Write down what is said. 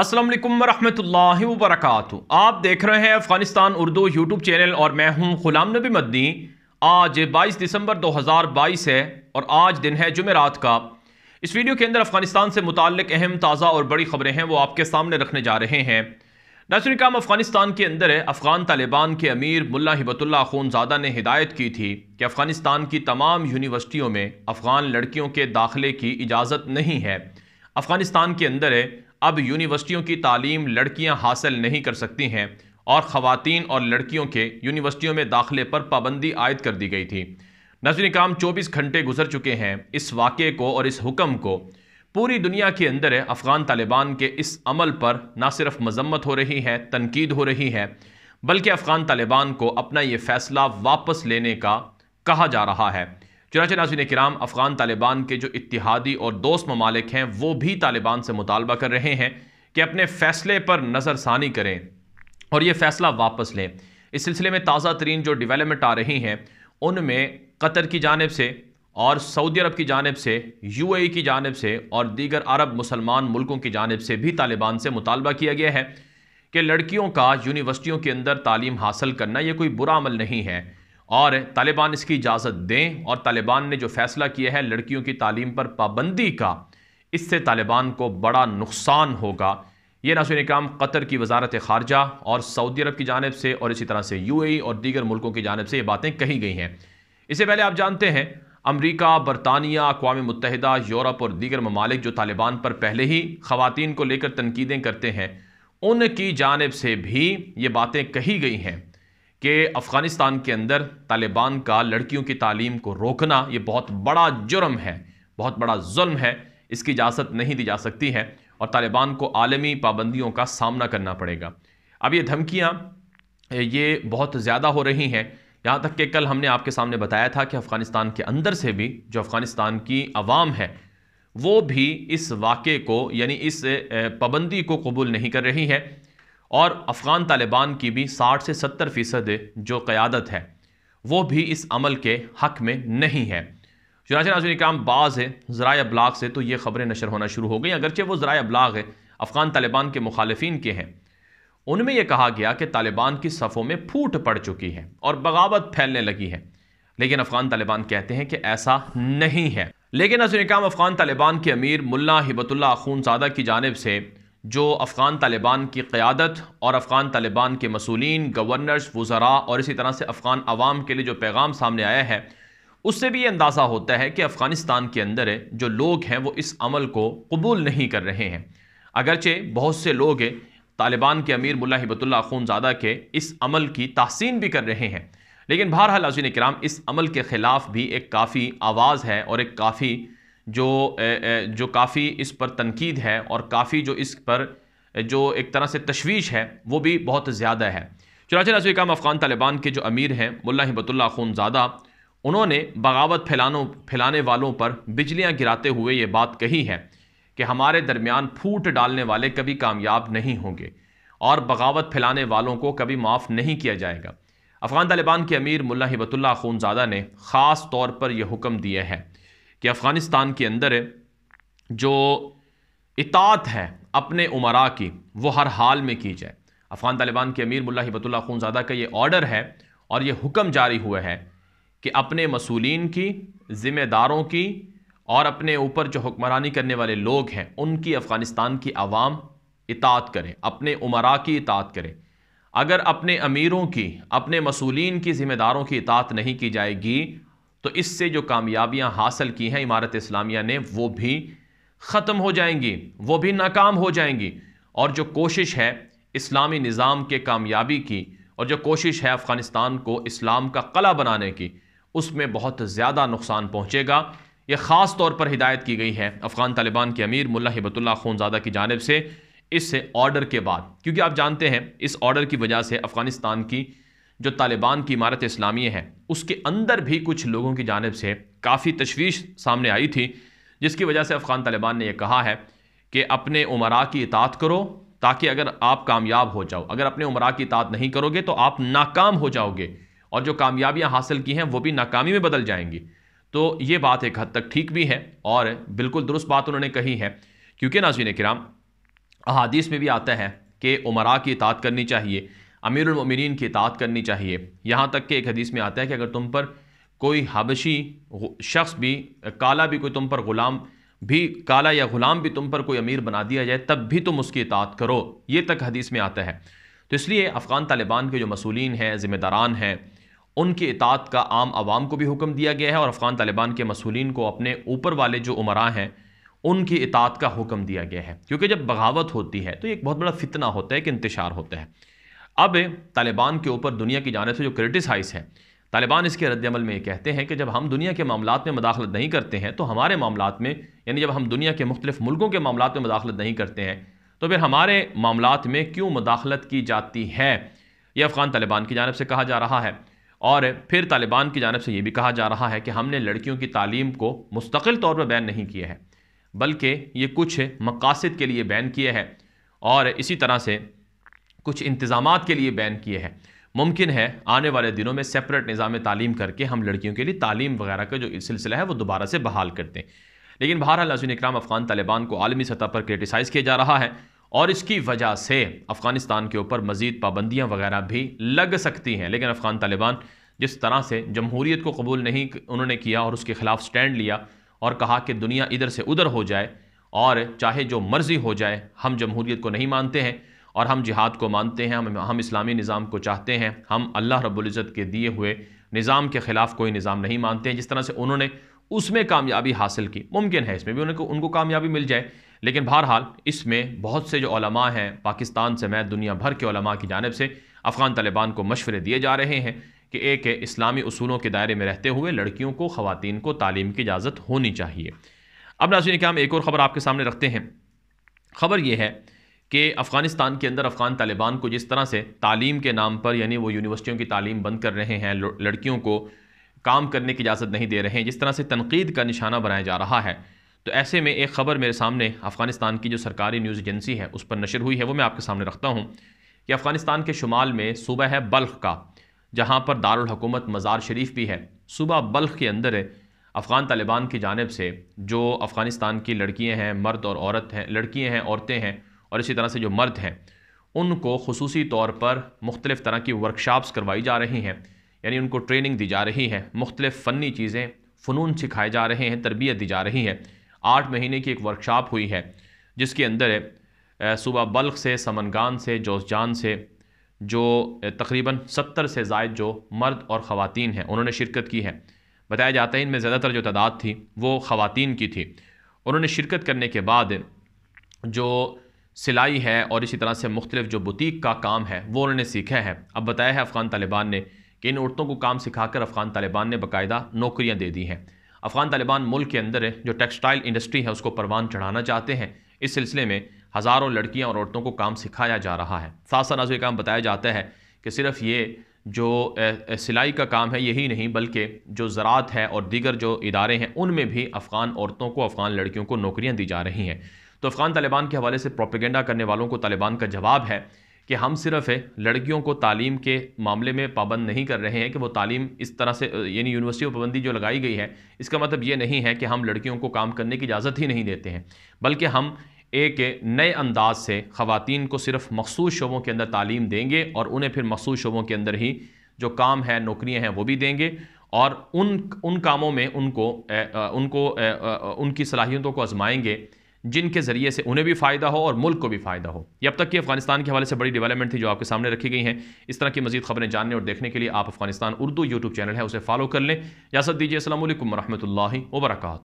असलम वालेकुम रहमतुल्लाहि आप देख रहे हैं अफगानिस्तान उर्दू यूट्यूब चैनल और मैं हूं गुलाम नबी मद्दी आज 22 दिसंबर 2022 है और आज दिन है जुमेरात का इस वीडियो के अंदर अफगानिस्तान से मुतक अहम ताज़ा और बड़ी खबरें हैं वो आपके सामने रखने जा रहे हैं नसर काम अफगानिस्तान के अंदर अफगान तालिबान के अमीर मुला हिबतुल्ला खूनजादा ने हिदायत की थी कि अफगानिस्तान की तमाम यूनिवर्सिटियों में अफगान लड़कियों के दाखिले की इजाज़त नहीं है अफगानिस्तान के अंदर अब यूनिवर्सिटियों की तालीम लड़कियां हासिल नहीं कर सकती हैं और ख़वान और लड़कियों के यूनिवर्सिटियों में दाखिले पर पाबंदी आयद कर दी गई थी नजर काम चौबीस घंटे गुजर चुके हैं इस वाक़े को और इस हुक्म को पूरी दुनिया के अंदर अफ़गान तालिबान के इस अमल पर ना सिर्फ मजम्मत हो रही है तनकीद हो रही है बल्कि अफ़गान तालिबान को अपना ये फ़ैसला वापस लेने का कहा जा रहा है चनाच नाजिन कराम अफ़गान तालिबान के जो इतिहादी और दोस्त ममालिक हैं वो भी तालिबान से मुतालबा कर रहे हैं कि अपने फ़ैसले पर नज़रसानी करें और ये फ़ैसला वापस लें इस सिलसिले में ताज़ा तरीन जो डिवेलपमेंट आ रही हैं उनमें कतर की जानब से और सऊदी अरब की जानब से यू ए की जानब से और दीगर अरब मुसलमान मुल्कों की जानब से भी तालिबान से मुतालबा किया गया है कि लड़कियों का यूनिवर्सिटियों के अंदर तालीम हासिल करना यह कोई बुरा अमल नहीं है और तालिबान इसकी इजाज़त दें और तालिबान ने जो फैसला किया है लड़कियों की तालीम पर पाबंदी का इससे तालिबान को बड़ा नुकसान होगा ये नासर इक्राम कतर की वजारत खारजा और सऊदी अरब की जानब से और इसी तरह से यू ए और दीगर मुल्कों की जानब से ये बातें कही गई हैं इससे पहले आप जानते हैं अमरीका बरतानिया अकवा मुतहदा यूरोप और दीगर ममालिक जो तालिबान पर पहले ही ख़वान को लेकर तनकीदें करते हैं उनकी जानब से भी ये बातें कही गई हैं कि अफ़गानिस्तान के अंदर तालिबान का लड़कियों की तालीम को रोकना ये बहुत बड़ा जुर्म है बहुत बड़ा जुल्म है इसकी इजाज़त नहीं दी जा सकती है और तालिबान को आलमी पाबंदियों का सामना करना पड़ेगा अब ये धमकियाँ ये बहुत ज़्यादा हो रही हैं यहाँ तक कि कल हमने आपके सामने बताया था कि अफ़गानिस्तान के अंदर से भी जो अफ़गानिस्तान की आवाम है वो भी इस वाक़े को यानी इस पाबंदी को कबूल नहीं कर रही है और अफ़गान तालिबान की भी 60 से 70 फ़ीसद जो क़्यादत है वो भी इस अमल के हक़ में नहीं है चुनाच नाजन इक्राम बाज़ है ज़रा अबलाग से तो ये ख़बरें नशर होना शुरू हो गई अगरचे वो ज़रा अबलाग है अफ़गान तालिबान के मुखालफन के हैं उनमें यह कहा गया कि तालिबान की सफ़ों में फूट पड़ चुकी है और बगावत फैलने लगी है लेकिन अफ़गान तालिबान कहते हैं कि ऐसा नहीं है लेकिन अजनकाम अफ़गान तालिबान के अमीर मुल्ला हिबतुल्ला खूनजादा की जानब से जो अफ़गान तालिबान की क़्यादत और अफ़गान तालिबान के मसूलिन गवर्नर्स वज़रा और इसी तरह से अफ़गान आवाम के लिए जो पैगाम सामने आया है उससे भी ये अंदाज़ा होता है कि अफ़गानिस्तान के अंदर जो लोग हैं वो इस अमल को कबूल नहीं कर रहे हैं अगरचे बहुत से लोग तालिबान के अमीर मुला हिबतुल्ला ख़ूनज़ादा के इस अमल की तहसीन भी कर रहे हैं लेकिन बहरहाल अजीन कराम इस अमल के ख़िलाफ़ भी एक काफ़ी आवाज़ है और एक काफ़ी जो जो काफ़ी इस पर तनकीद है और काफ़ी जो इस पर जो एक तरह से तशवीश है वो भी बहुत ज़्यादा है चुनाच नजवी काम अफ़गान तालिबान के जो अमीर हैं मुला हिबतुल्ला ख़ूनज़ादा उन्होंने बगावत फैलानों फैलाने वालों पर बिजलियाँ गिराते हुए ये बात कही है कि हमारे दरमियान फूट डालने वाले कभी कामयाब नहीं होंगे और बगावत फैलाने वालों को कभी माफ़ नहीं किया जाएगा अफ़गान तालिबान के अमीर मुला हिबतुल्ला ख़ूनज़ादा ने ख़ास तौर पर यह हुक्म दिए हैं कि अफ़गानिस्तान के अंदर जो इतात है अपने उमरा की वो हर हाल में की जाए अफ़गान तालिबान के अमीर मुला हिबतुल्ला खूनजादा का ये ऑर्डर है और ये हुक्म जारी हुआ है कि अपने मसूलिन की ज़िम्मेदारों की और अपने ऊपर जो हुक्मरानी करने वाले लोग हैं उनकी अफ़गानिस्तान की आवाम इतात करें अपने उमरा की इतात करें अगर अपने अमीरों की अपने मसूलिन की ज़िम्मेदारों की इतात नहीं की जाएगी तो इससे जो कामयाबियां हासिल की हैं इमारत इस्लामिया ने वो भी ख़त्म हो जाएंगी वो भी नाकाम हो जाएंगी और जो कोशिश है इस्लामी निज़ाम के कामयाबी की और जो कोशिश है अफ़गानिस्तान को इस्लाम का कला बनाने की उसमें बहुत ज़्यादा नुकसान पहुँचेगा ये ख़ास तौर पर हिदायत की गई है अफ़गान तालिबान के अमीर मुला हिबतुल्ला खूनजादा की जानब से इस ऑर्डर के बाद क्योंकि आप जानते हैं इस ऑर्डर की वजह से अफ़गानिस्तान की जो तालिबान की इमारत इस्लामी है उसके अंदर भी कुछ लोगों की जानब से काफ़ी तशवीश सामने आई थी जिसकी वजह से अफ़गान तालिबान ने यह कहा है कि अपने उमरा की इतात करो ताकि अगर आप कामयाब हो जाओ अगर अपने उमरा की इतात नहीं करोगे तो आप नाकाम हो जाओगे और जो कामयाबियाँ हासिल की हैं वो भी नाकामी में बदल जाएंगी तो ये बात एक हद तक ठीक भी है और बिल्कुल दुरुस्त बात उन्होंने कही है क्योंकि नाजीन कराम अहादीस में भी आता है कि उमरा की इतात करनी चाहिए अमीरमिन की इतात करनी चाहिए यहाँ तक कि एक हदीस में आता है कि अगर तुम पर कोई हबशी शख्स भी काला भी कोई तुम पर ग़ुलाम भी काला या ग़ुलाम भी तुम पर कोई अमीर बना दिया जाए तब भी तुम उसकी इतात करो ये तक हदीस में आता है तो इसलिए अफ़गान तालिबान के जो मसूलिन हैं ज़िम्मेदारान हैं उनकी इतात का आम आवाम को भी हुक्म दिया गया है और अफ़गान तालिबान के मसूलिन को अपने ऊपर वाले जो उमरा हैं उनकी इतात का हुक्म दिया गया है क्योंकि जब बगावत होती है तो एक बहुत बड़ा फितना होता है कि इंतशार होता है अब तालिबान के ऊपर दुनिया की जाने से जो क्रिटिसाइज है तालिबान इसके रद्दमल में कहते हैं कि जब हम दुनिया के मामला में मदाखलत नहीं करते हैं तो हमारे मामला में यानी जब हम दुनिया के मुख्तलिफ मुल्कों के मामला में मदाखलत नहीं करते हैं तो फिर हमारे मामला में क्यों मदाखलत की जाती है ये अफ़गान तालिबान की जानब से कहा जा रहा है और फिर तालिबान की जानब से ये भी कहा जा रहा है कि हमने लड़कियों की तालीम को मुस्तकिल तौर पर बैन नहीं किया है बल्कि ये कुछ मकासद के लिए बैन किया है और इसी तरह से कुछ इंतजाम के लिए बैन किए हैं मुमकिन है आने वाले दिनों में सेपरेट निज़ाम तालीम करके हम लड़कियों के लिए तालीम वगैरह का जो सिलसिला है वो दोबारा से बहाल करते हैं लेकिन बहरहाल नजीन इक्राम अफ़गान तालिबान को आलमी सतह पर क्रिटिसाइज़ किया जा रहा है और इसकी वजह से अफ़गानिस्तान के ऊपर मज़ीद पाबंदियाँ वगैरह भी लग सकती हैं लेकिन अफ़गान तालिबान जिस तरह से जमहूरीत को कबूल नहीं उन्होंने किया और उसके ख़िलाफ़ स्टैंड लिया और कहा कि दुनिया इधर से उधर हो जाए और चाहे जो मर्ज़ी हो जाए हम जमहूरीत को नहीं मानते हैं और हम जिहाद को मानते हैं हम हम इस्लामी निज़ाम को चाहते हैं हम अल्लाह रबुल्ज़त के दिए हुए निज़ाम के ख़िलाफ़ कोई निज़ाम नहीं मानते हैं जिस तरह से उन्होंने उसमें कामयाबी हासिल की मुमकिन है इसमें भी उनको उनको कामयाबी मिल जाए लेकिन बहरहाल इसमें बहुत से जो हैं पाकिस्तान से मैं दुनिया भर के की जानब से अफ़गान तलिबान को मशवरे दिए जा रहे हैं कि एक इस्लामी असूलों के दायरे में रहते हुए लड़कियों को ख़वान को तालीम की इजाज़त होनी चाहिए अब नाजिन क्या हम एक और ख़बर आपके सामने रखते हैं खबर यह है कि अफ़गानिस्तान के अंदर अफ़गान तालिबान को जिस तरह से तालीम के नाम पर यानी वो यूनिवर्सिटियों की तालीम बंद कर रहे हैं लड़कियों को काम करने की इजाज़त नहीं दे रहे हैं जिस तरह से तनकीद का निशाना बनाया जा रहा है तो ऐसे में एक ख़बर मेरे सामने अफ़गानिस्तान की जो सरकारी न्यूज़ एजेंसी है उस पर नशर हुई है वो मैं आपके सामने रखता हूँ कि अफ़गानिस्तान के शुमाल में सूबह है बल्ख का जहाँ पर दारकूमत मज़ार शरीफ भी है सूबह बल्ख के अंदर अफ़गान तालिबान की जानब से जो अफ़गानिस्तान की लड़कियाँ हैं मर्द और औरत हैं लड़कियाँ हैं औरतें हैं और इसी तरह से जो मर्द हैं उनको खसूसी तौर पर मुख्तलिफ़ तरह की वर्कशॉप्स करवाई जा रही हैं यानी उनको ट्रेनिंग दी जा रही है मुख्तलिफ़ फ़नी चीज़ें फ़नून सिखाए जा रहे हैं तरबियत दी जा रही है आठ महीने की एक वर्कशॉप हुई है जिसके अंदर सुबह बल्ख से समनगान से जोसजान से जो तकरीबन सत्तर से जायद जो मर्द और ख़वान हैं उन्होंने शिरकत की है बताया जाता है इनमें ज़्यादातर जो तादाद थी वो ख़वान की थी उन्होंने शिरकत करने के बाद जो सिलाई है और इसी तरह से मुख्तलिफ जो बुटीक का काम है वो उन्होंने सीखा है अब बताया है अफ़गान तालिबान ने कि इन औरतों को काम सिखाकर अफ़गान तालिबान ने बाकायदा नौकरियाँ दे दी हैं अफ़गान तालिबान मुल्क के अंदर जो टेक्सटाइल इंडस्ट्री है उसको परवान चढ़ाना चाहते हैं इस सिलसिले में हज़ारों लड़कियाँ और औरतों को काम सिखाया जा रहा है साथ साथ नाजुक काम बताया जाता है कि सिर्फ ये जो सिलाई का काम है यही नहीं बल्कि जो ज़रात है और दीगर जो इदारे हैं उनमें भी अफ़गान औरतों को अफ़गान लड़कियों को नौकरियाँ दी जा रही हैं तो अफगान तालिबान के हवाले से प्रोपेगेंडा करने वालों को तालिबान का जवाब है कि हम सिर्फ लड़कियों को तालीम के मामले में पाबंद नहीं कर रहे हैं कि वो तालीम इस तरह से यानी यूनिवर्सिटी पाबंदी जो लगाई गई है इसका मतलब ये नहीं है कि हम लड़कियों को काम करने की इजाज़त ही नहीं देते हैं बल्कि हम एक नए अंदाज से ख़वान को सिर्फ मखसूस शोबों के अंदर तालीम देंगे और उन्हें फिर मखसूस शोबों के अंदर ही जो काम है नौकरियाँ हैं वो भी देंगे और उन उन कामों में उनको ए, उनको ए, उनकी सलाहियतों को आजमाएंगे जिनके ज़रिए से उन्हें भी फ़ायदा हो और मुल्क को भी फ़ायदा हो ये अब तक की अफगानिस्तान के हवाले से बड़ी डेवलपमेंट थी जो आपके सामने रखी गई है इस तरह की मजीद खबरें जानने और देखने के लिए आप अफगानिस्तान उर्दू यूट्यूब चैनल है उसे फॉलो कर लें इजाज़त दीजिए असल वरहमल वर्का